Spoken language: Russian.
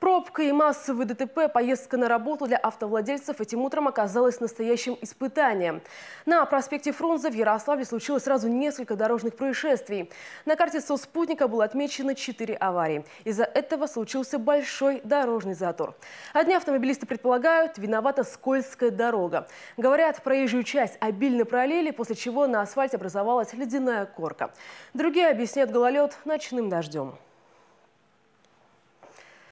Пробка и массовый ДТП, поездка на работу для автовладельцев этим утром оказалась настоящим испытанием. На проспекте Фрунзе в Ярославле случилось сразу несколько дорожных происшествий. На карте соцспутника было отмечено 4 аварии. Из-за этого случился большой дорожный затор. Одни автомобилисты предполагают, виновата скользкая дорога. Говорят, проезжую часть обильно пролили, после чего на асфальте образовалась ледяная корка. Другие объясняют гололед ночным дождем.